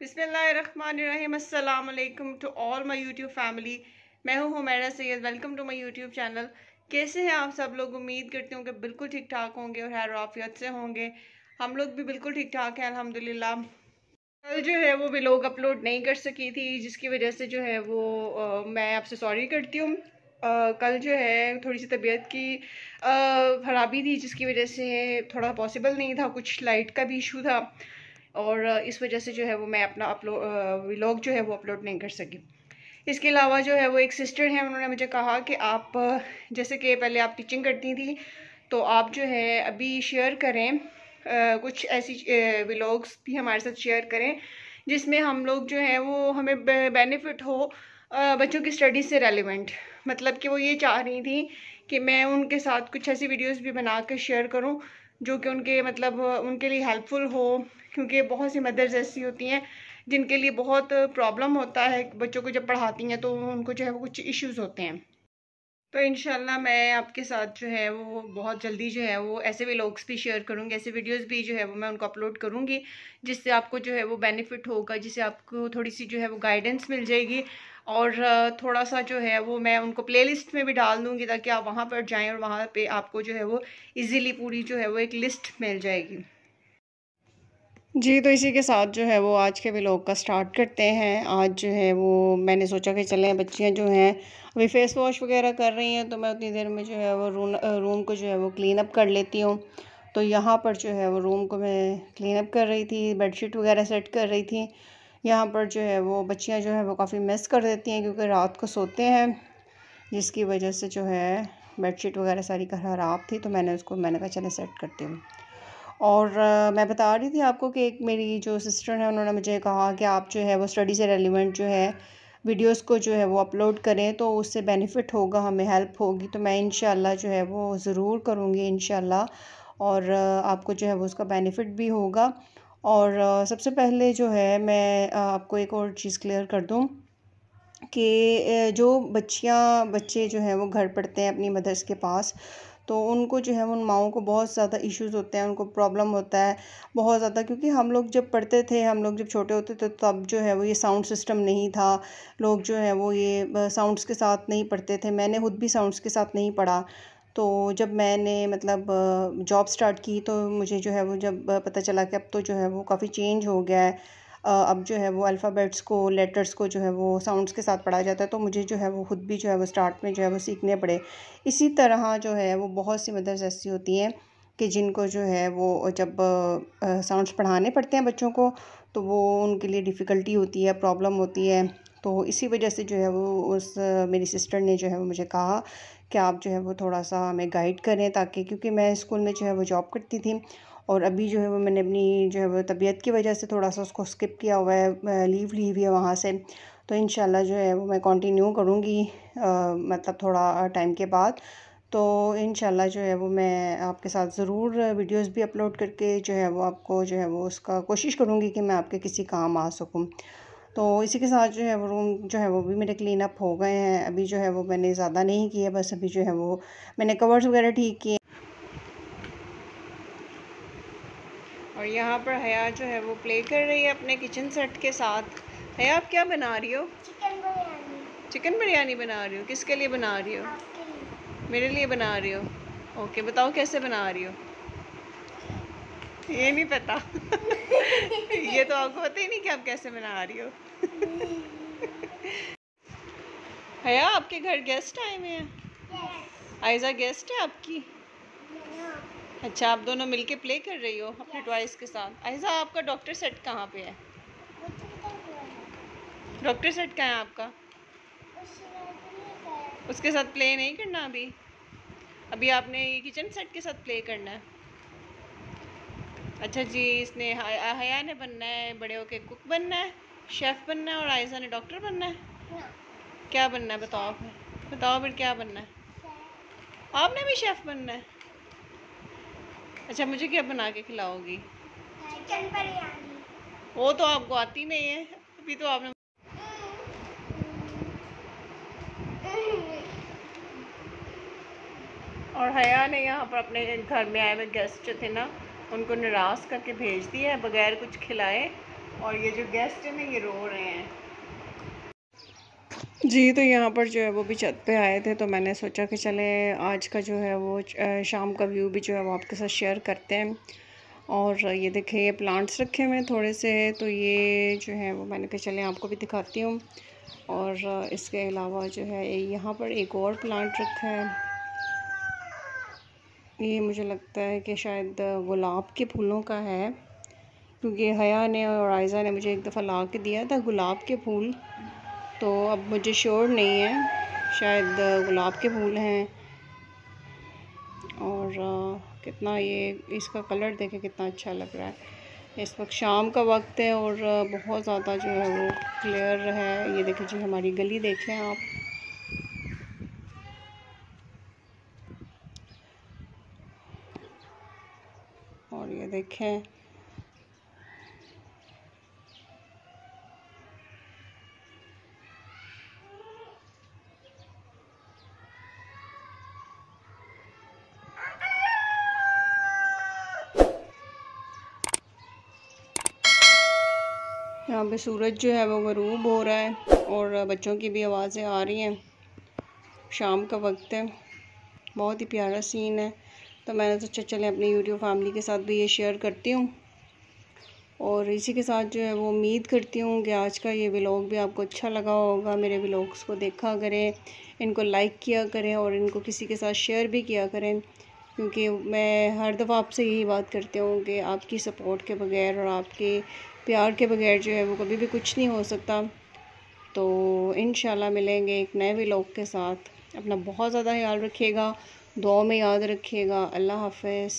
बिसमीम to all my YouTube family मैं हूं Humaira Syed welcome to my YouTube channel कैसे हैं आप सब लोग उम्मीद करती हूँ कि बिल्कुल ठीक ठाक होंगे और हैर आफियत से होंगे हम लोग भी बिल्कुल ठीक ठाक हैं अल्हम्दुलिल्लाह कल जो है वो भी लोग अपलोड नहीं कर सकी थी जिसकी वजह से जो है वो आ, मैं आपसे सॉरी करती हूँ कल जो है थोड़ी सी तबीयत की ख़राबी थी जिसकी वजह से थोड़ा पॉसिबल नहीं था कुछ लाइट का भी इशू था और इस वजह से जो है वो मैं अपना अपलोड व्लॉग जो है वो अपलोड नहीं कर सकी इसके अलावा जो है वो एक सिस्टर हैं उन्होंने मुझे कहा कि आप जैसे कि पहले आप टीचिंग करती थी तो आप जो है अभी शेयर करें आ, कुछ ऐसी व्लॉग्स भी हमारे साथ शेयर करें जिसमें हम लोग जो है वो हमें बेनिफिट हो आ, बच्चों की स्टडीज से रेलिवेंट मतलब कि वो ये चाह रही थी कि मैं उनके साथ कुछ ऐसी वीडियोस भी बना कर शेयर करूँ जो कि उनके मतलब उनके लिए हेल्पफुल हो क्योंकि बहुत सी मदर्स ऐसी होती हैं जिनके लिए बहुत प्रॉब्लम होता है बच्चों को जब पढ़ाती हैं तो उनको जो है वो कुछ इश्यूज़ होते हैं तो इन मैं आपके साथ जो है वो बहुत जल्दी जो है वो ऐसे भी भी, भी शेयर करूँगी ऐसे वीडियोस भी जो है वो मैं उनको अपलोड करूँगी जिससे आपको जो है वो बेनिफिट होगा जिससे आपको थोड़ी सी जो है वो गाइडेंस मिल जाएगी और थोड़ा सा जो है वो मैं उनको प्लेलिस्ट में भी डाल दूँगी ताकि आप वहाँ पर जाएँ और वहाँ पे आपको जो है वो इजीली पूरी जो है वो एक लिस्ट मिल जाएगी जी तो इसी के साथ जो है वो आज के ब्लॉग का स्टार्ट करते हैं आज जो है वो मैंने सोचा कि चलें बच्चियां जो हैं अभी फेस वॉश वगैरह कर रही हैं तो मैं उतनी देर में जो है वो रूम रूम को जो है वो क्लीन अप कर लेती हूँ तो यहाँ पर जो है वो रूम को मैं क्लीन अप कर रही थी बेडशीट वगैरह सेट कर रही थी यहाँ पर जो है वो बच्चियाँ जो है वो काफ़ी मिस कर देती हैं क्योंकि रात को सोते हैं जिसकी वजह से जो है बेडशीट वगैरह सारी खराब थी तो मैंने उसको मैंने कहा चले सेट करती हूँ और आ, मैं बता रही थी आपको कि एक मेरी जो सिस्टर है उन्होंने मुझे कहा कि आप जो है वो स्टडी से रेलिवेंट जो है वीडियोस को जो है वो अपलोड करें तो उससे बेनिफिट होगा हमें हेल्प होगी तो मैं इन जो है वो ज़रूर करूँगी इन और आपको जो है वो उसका बेनिफिट भी होगा और सबसे पहले जो है मैं आपको एक और चीज़ क्लियर कर दूँ कि जो बच्चियाँ बच्चे जो हैं वो घर पढ़ते हैं अपनी मदर्स के पास तो उनको जो है उन माओं को बहुत ज़्यादा इश्यूज़ होते हैं उनको प्रॉब्लम होता है बहुत ज़्यादा क्योंकि हम लोग जब पढ़ते थे हम लोग जब छोटे होते थे तो तब जो है वो ये साउंड सिस्टम नहीं था लोग जो है वो ये साउंड्स के साथ नहीं पढ़ते थे मैंने खुद भी साउंड्स के साथ नहीं पढ़ा तो जब मैंने मतलब जॉब स्टार्ट की तो मुझे जो है वो जब पता चला कि अब तो जो है वो काफ़ी चेंज हो गया है अब जो है वो अल्फ़ाबेट्स को लेटर्स को जो है वो साउंड्स के साथ पढ़ाया जाता है तो मुझे जो है वो ख़ुद भी जो है वो स्टार्ट में जो है वो सीखने पड़े इसी तरह जो है वो बहुत सी मदर्स ऐसी होती हैं कि जिनको जो है वो जब साउंड्स पढ़ाने पड़ते हैं बच्चों को तो वो उनके लिए डिफ़िकल्टी होती है प्रॉब्लम होती है तो इसी वजह से जो है वो उस मेरी सिस्टर ने जो है वो मुझे कहा कि आप जो है वो थोड़ा सा हमें गाइड करें ताकि क्योंकि मैं स्कूल में जो है वो जॉब करती थी और अभी जो है वो मैंने अपनी जो है वो तबीयत की वजह से थोड़ा सा उसको स्किप किया हुआ है लीव ली हुई है वहाँ से तो इन जो है वो मैं कंटिन्यू करूँगी मतलब थोड़ा टाइम के बाद तो इन जो है वो मैं आपके साथ ज़रूर वीडियोस भी अपलोड करके जो है वो आपको जो है वो उसका कोशिश करूँगी कि मैं आपके किसी काम आ सकूँ तो इसी के साथ जो है वो रूम जो है वो भी मेरे क्लीन अप हो गए हैं अभी जो है वो मैंने ज़्यादा नहीं किया बस अभी जो है वो मैंने कवर्स वगैरह ठीक किए और यहाँ पर हया जो है वो प्ले कर रही है अपने किचन सेट के साथ हया आप क्या बना रही हो चिकन बिरयानी चिकन बिरयानी बना रही हो किसके लिए बना रही हो लिए। मेरे लिए बना रही हो ओके बताओ कैसे बना रही हो ये नहीं पता ये तो आपको पता ही नहीं कि आप कैसे बना रही हो हया आपके घर गेस्ट आए हुए हैं आयजा गेस्ट है आपकी अच्छा आप दोनों मिलके प्ले कर रही हो अपने टॉयज के साथ आयजा आपका डॉक्टर सेट कहाँ पे है डॉक्टर सेट कहाँ है आपका उसके साथ प्ले नहीं करना अभी अभी आपने ये किचन सेट के साथ प्ले करना है अच्छा जी इसने हया ने बनना है बड़े होके कुक बनना है शेफ बनना है और आयजा ने डॉक्टर बनना है हाँ। क्या बनना है बताओ फिर बताओ फिर क्या बनना है आपने भी शेफ बनना है अच्छा मुझे क्या बना के खिलाओगी चिकन बिरयानी वो तो आपको आती नहीं है अभी तो आपने और हया ने यहाँ पर अपने घर में आए हुए गेस्ट जो थे ना उनको निराश करके भेज दिया है बगैर कुछ खिलाए और ये जो गेस्ट हैं ना ये रो रहे हैं जी तो यहाँ पर जो है वो भी छत पे आए थे तो मैंने सोचा कि चले आज का जो है वो शाम का व्यू भी जो है वो आपके साथ शेयर करते हैं और ये देखें ये प्लांट्स रखे हुए हैं थोड़े से तो ये जो है वो मैंने कहा चले आपको भी दिखाती हूँ और इसके अलावा जो है यहाँ पर एक और प्लांट रखा है ये मुझे लगता है कि शायद गुलाब के फूलों का है क्योंकि हया ने और आयज़ा ने मुझे एक दफ़ा ला के दिया था गुलाब के फूल तो अब मुझे शोर नहीं है शायद गुलाब के फूल हैं और आ, कितना ये इसका कलर देखें कितना अच्छा लग रहा है इस वक्त शाम का वक्त है और बहुत ज़्यादा जो है वो क्लियर है ये देखें जी हमारी गली देखें आप और ये देखें यहाँ पे सूरज जो है वो गरूब हो रहा है और बच्चों की भी आवाज़ें आ रही हैं शाम का वक्त है बहुत ही प्यारा सीन है तो मैंने सोचा तो चले अपनी यूट्यूब फैमिली के साथ भी ये शेयर करती हूँ और इसी के साथ जो है वो उम्मीद करती हूँ कि आज का ये व्लॉग भी आपको अच्छा लगा होगा मेरे व्लॉग्स को देखा करें इनको लाइक किया करें और इनको किसी के साथ शेयर भी किया करें क्योंकि मैं हर दफ़ा आपसे यही बात करती हूँ कि आपकी सपोर्ट के बगैर और आपके प्यार के बगैर जो है वो कभी भी कुछ नहीं हो सकता तो इन मिलेंगे एक नए व्लॉग के साथ अपना बहुत ज़्यादा ख्याल रखिएगा दुआ में याद रखिएगा अल्लाह हाफिज़